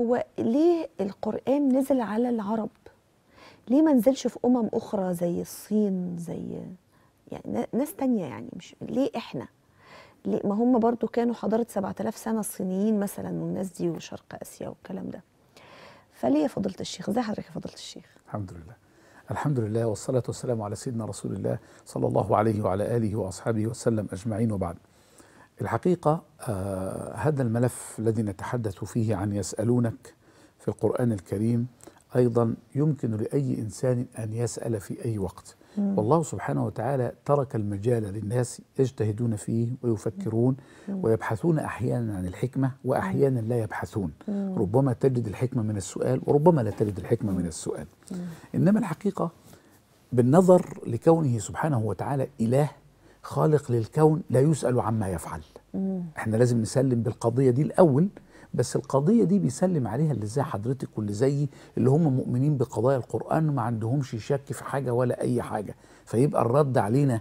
هو ليه القرآن نزل على العرب؟ ليه ما نزلش في أمم أخرى زي الصين زي يعني ناس تانية يعني مش ليه إحنا؟ ليه ما هم برضو كانوا حضارة 7000 سنة الصينيين مثلا والناس دي وشرق آسيا والكلام ده. فليه فضلت الشيخ؟ ازي حضرتك يا الشيخ؟ الحمد لله. الحمد لله والصلاة والسلام على سيدنا رسول الله صلى الله عليه وعلى آله وأصحابه وسلم أجمعين وبعد. الحقيقة آه، هذا الملف الذي نتحدث فيه عن يسألونك في القرآن الكريم أيضا يمكن لأي إنسان أن يسأل في أي وقت مم. والله سبحانه وتعالى ترك المجال للناس يجتهدون فيه ويفكرون مم. ويبحثون أحيانا عن الحكمة وأحيانا لا يبحثون مم. ربما تجد الحكمة من السؤال وربما لا تجد الحكمة من السؤال إنما الحقيقة بالنظر لكونه سبحانه وتعالى إله خالق للكون لا يسأل عما يفعل مم. احنا لازم نسلم بالقضية دي الأول بس القضية دي بيسلم عليها اللي زي حضرتك واللي زيي اللي هم مؤمنين بقضايا القرآن ما عندهمش شك في حاجة ولا أي حاجة فيبقى الرد علينا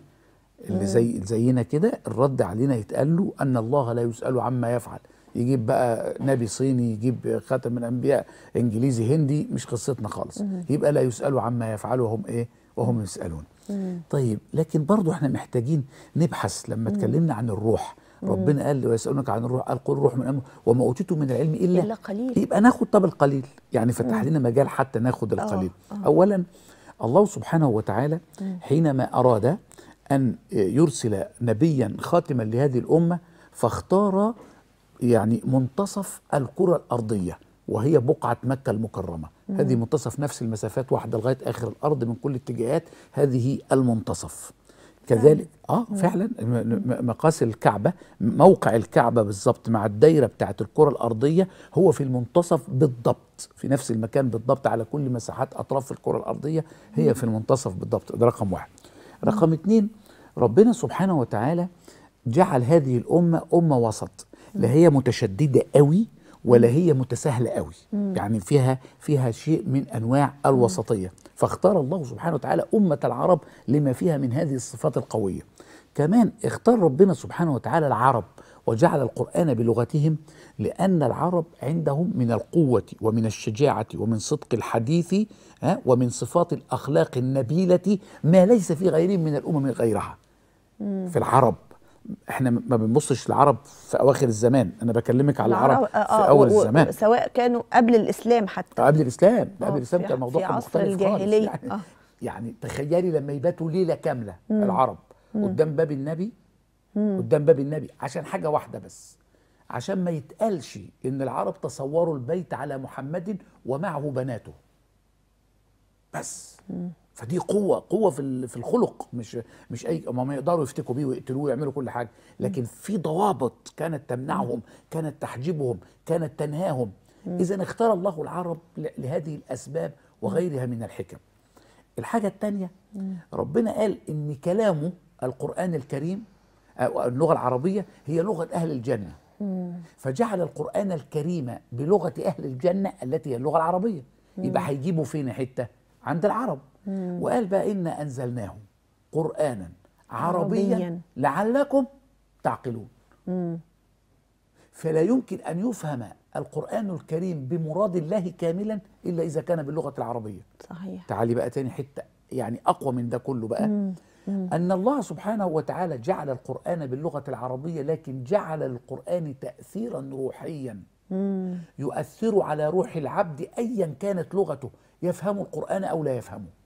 اللي زي زينا كده الرد علينا يتقال له أن الله لا يسأل عما يفعل يجيب بقى نبي صيني يجيب خاتم الأنبياء إنجليزي هندي مش قصتنا خالص يبقى لا يسأل عما يفعل وهم إيه وهم يسألون طيب لكن برضو احنا محتاجين نبحث لما اتكلمنا عن الروح ربنا قال ويسألونك عن الروح قال قل الروح من أمر وما أوتيتم من العلم إلا, إلا قليل يبقى ناخد طب القليل يعني فتح لنا مجال حتى ناخد آه، القليل أوه. أوه. أولا الله سبحانه وتعالى حينما أراد أن يرسل نبيا خاتما لهذه الأمة فاختار يعني منتصف الكرة الأرضية وهي بقعة مكة المكرمة مم. هذه منتصف نفس المسافات واحدة لغاية آخر الأرض من كل اتجاهات هذه المنتصف كذلك اه فعلا مقاس الكعبه موقع الكعبه بالظبط مع الدايره بتاعه الكره الارضيه هو في المنتصف بالضبط في نفس المكان بالضبط على كل مساحات اطراف الكره الارضيه هي في المنتصف بالضبط ده رقم واحد رقم اتنين ربنا سبحانه وتعالى جعل هذه الامه امه وسط لا هي متشدده قوي ولا هي متساهله قوي مم. يعني فيها فيها شيء من انواع الوسطيه فاختار الله سبحانه وتعالى امه العرب لما فيها من هذه الصفات القويه كمان اختار ربنا سبحانه وتعالى العرب وجعل القرآن بلغتهم لأن العرب عندهم من القوة ومن الشجاعة ومن صدق الحديث آه، ومن صفات الأخلاق النبيلة ما ليس في غيرهم من الأمم غيرها في العرب احنا ما بنبصش العرب في اواخر الزمان انا بكلمك على العرب آه، في آه، اول الزمان سواء كانوا قبل الاسلام حتى آه، قبل الاسلام قبل الاسلام كان الموضوع كان مختلف الجاهلية. خالص يعني, آه. يعني تخيلي لما يباتوا ليله كامله مم. العرب مم. قدام باب النبي مم. قدام باب النبي عشان حاجه واحده بس عشان ما يتقالش ان العرب تصوروا البيت على محمد ومعه بناته بس مم. فدي قوه قوه في في الخلق مش مش اي ما يقدروا يفتكوا بيه ويقتلوه ويعملوا كل حاجه لكن في ضوابط كانت تمنعهم كانت تحجبهم كانت تنهاهم اذا اختار الله العرب لهذه الاسباب وغيرها من الحكم الحاجه الثانيه ربنا قال ان كلامه القران الكريم اللغه العربيه هي لغه اهل الجنه فجعل القران الكريم بلغه اهل الجنه التي هي اللغه العربيه يبقى هيجيبوا فين حته عند العرب مم. وقال بقى إنا أنزلناه قرآنا عربيا, لعلكم تعقلون مم. فلا يمكن أن يفهم القرآن الكريم بمراد الله كاملا إلا إذا كان باللغة العربية صحيح تعالي بقى تاني حتة يعني أقوى من ده كله بقى مم. أن الله سبحانه وتعالى جعل القرآن باللغة العربية لكن جعل القرآن تأثيرا روحيا يؤثر على روح العبد أيا كانت لغته يفهم القرآن أو لا يفهمه